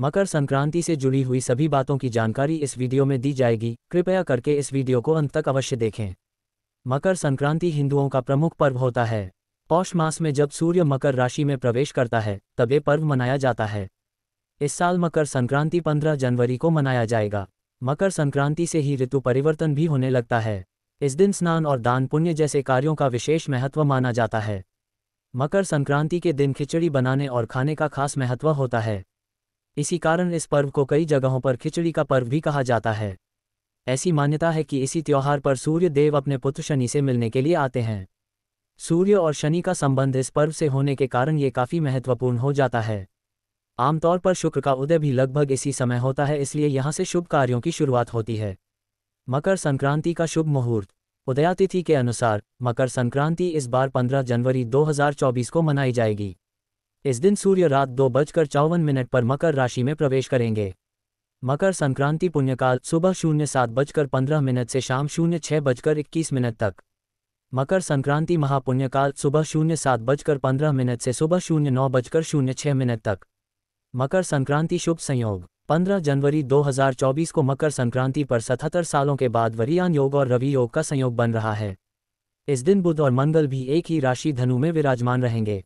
मकर संक्रांति से जुड़ी हुई सभी बातों की जानकारी इस वीडियो में दी जाएगी कृपया करके इस वीडियो को अंत तक अवश्य देखें मकर संक्रांति हिंदुओं का प्रमुख पर्व होता है पौष मास में जब सूर्य मकर राशि में प्रवेश करता है तब ये पर्व मनाया जाता है इस साल मकर संक्रांति 15 जनवरी को मनाया जाएगा मकर संक्रांति से ही ऋतु परिवर्तन भी होने लगता है इस दिन स्नान और दान पुण्य जैसे कार्यों का विशेष महत्व माना जाता है मकर संक्रांति के दिन खिचड़ी बनाने और खाने का खास महत्व होता है इसी कारण इस पर्व को कई जगहों पर खिचड़ी का पर्व भी कहा जाता है ऐसी मान्यता है कि इसी त्यौहार पर सूर्य देव अपने पुत्र शनि से मिलने के लिए आते हैं सूर्य और शनि का संबंध इस पर्व से होने के कारण ये काफ़ी महत्वपूर्ण हो जाता है आमतौर पर शुक्र का उदय भी लगभग इसी समय होता है इसलिए यहाँ से शुभ कार्यों की शुरुआत होती है मकर संक्रांति का शुभ मुहूर्त उदयातिथि के अनुसार मकर संक्रांति इस बार 15 जनवरी 2024 को मनाई जाएगी इस दिन सूर्य रात दो बजकर चौवन मिनट पर मकर राशि में प्रवेश करेंगे मकर संक्रांति पुण्यकाल सुबह शून्य सात बजकर पंद्रह मिनट से शाम शून्य छह बजकर इक्कीस मिनट तक मकर संक्रांति महापुण्यकाल सुबह शून्य सात बजकर पंद्रह मिनट से सुबह शून्य नौ बजकर शून्य छह मिनट तक मकर संक्रांति शुभ संयोग 15 जनवरी 2024 को मकर संक्रांति पर 77 सालों के बाद वरियान योग और रवि योग का संयोग बन रहा है इस दिन बुध और मंगल भी एक ही राशि धनु में विराजमान रहेंगे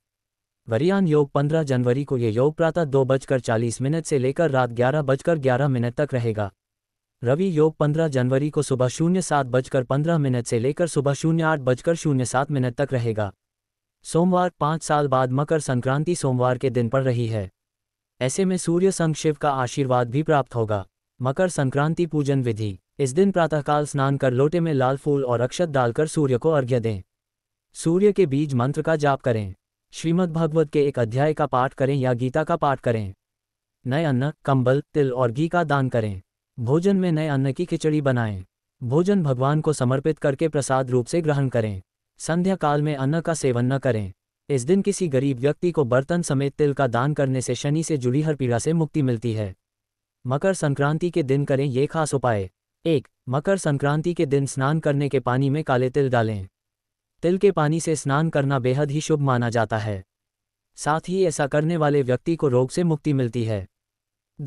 वरियान योग 15 जनवरी को यह योग प्रातः दो बजकर चालीस मिनट से लेकर रात ग्यारह बजकर ग्यारह मिनट तक रहेगा रवि योग 15 जनवरी को सुबह शून्य सात बजकर पंद्रह मिनट से लेकर सुबह शून्य आठ बजकर शून्य सात मिनट तक रहेगा सोमवार पांच साल बाद मकर संक्रांति सोमवार के दिन पड़ रही है ऐसे में सूर्य संघ शिव का आशीर्वाद भी प्राप्त होगा मकर संक्रांति पूजन विधि इस दिन प्रातःकाल स्नान कर लोटे में लाल फूल और अक्षत डालकर सूर्य को अर्घ्य दें सूर्य के बीज मंत्र का जाप करें श्रीमद् के एक अध्याय का पाठ करें या गीता का पाठ करें नए अन्न कंबल तिल और घी का दान करें भोजन में नए अन्न की खिचड़ी बनाएं भोजन भगवान को समर्पित करके प्रसाद रूप से ग्रहण करें संध्या काल में अन्न का सेवन न करें इस दिन किसी गरीब व्यक्ति को बर्तन समेत तिल का दान करने से शनि से जुड़ी हर पीड़ा से मुक्ति मिलती है मकर संक्रांति के दिन करें ये खास उपाय एक मकर संक्रांति के दिन स्नान करने के पानी में काले तिल डालें तिल के पानी से स्नान करना बेहद ही शुभ माना जाता है साथ ही ऐसा करने वाले व्यक्ति को रोग से मुक्ति मिलती है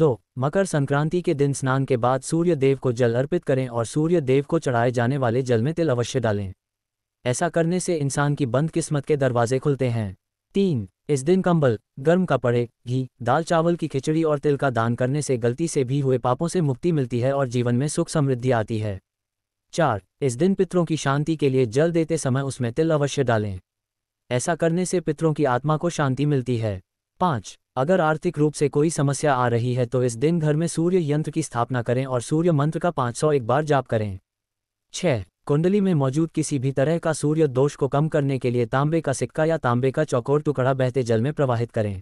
दो मकर संक्रांति के दिन स्नान के बाद सूर्य देव को जल अर्पित करें और सूर्य देव को चढ़ाए जाने वाले जल में तिल अवश्य डालें ऐसा करने से इंसान की बंद किस्मत के दरवाजे खुलते हैं तीन इस दिन कंबल गर्म कपड़े घी दाल चावल की खिचड़ी और तिल का दान करने से गलती से भी हुए पापों से मुक्ति मिलती है और जीवन में सुख समृद्धि आती है चार इस दिन पितरों की शांति के लिए जल देते समय उसमें तिल अवश्य डालें ऐसा करने से पितरों की आत्मा को शांति मिलती है पांच अगर आर्थिक रूप से कोई समस्या आ रही है तो इस दिन घर में सूर्य यंत्र की स्थापना करें और सूर्य मंत्र का सौ एक बार जाप करें छह कुंडली में मौजूद किसी भी तरह का सूर्य दोष को कम करने के लिए तांबे का सिक्का या तांबे का चौकोर टुकड़ा बहते जल में प्रवाहित करें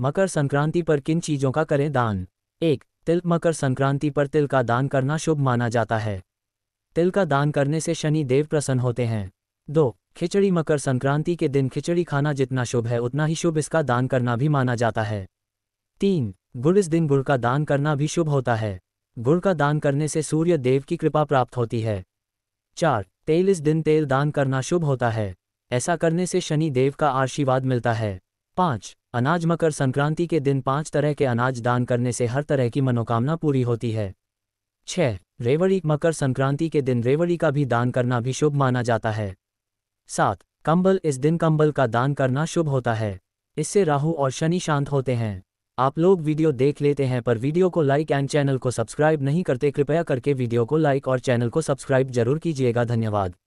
मकर संक्रांति पर किन चीज़ों का करें दान एक तिल मकर संक्रांति पर तिल का दान करना शुभ माना जाता है तिल का दान करने से शनि देव प्रसन्न होते हैं दो खिचड़ी मकर संक्रांति के दिन खिचड़ी खाना जितना शुभ है उतना ही शुभ इसका दान करना भी माना जाता है तीन गुड़ इस दिन गुड़ का दान करना भी शुभ होता है गुड़ का दान करने से सूर्य देव की कृपा प्राप्त होती है चार तेल इस दिन तेल दान करना शुभ होता है ऐसा करने से शनि देव का आशीर्वाद मिलता है पाँच अनाज मकर संक्रांति के दिन पाँच तरह के अनाज दान करने से हर तरह की मनोकामना पूरी होती है छह रेवड़ी मकर संक्रांति के दिन रेवड़ी का भी दान करना भी शुभ माना जाता है सात कंबल इस दिन कंबल का दान करना शुभ होता है इससे राहु और शनि शांत होते हैं आप लोग वीडियो देख लेते हैं पर वीडियो को लाइक एंड चैनल को सब्सक्राइब नहीं करते कृपया करके वीडियो को लाइक और चैनल को सब्सक्राइब जरूर कीजिएगा धन्यवाद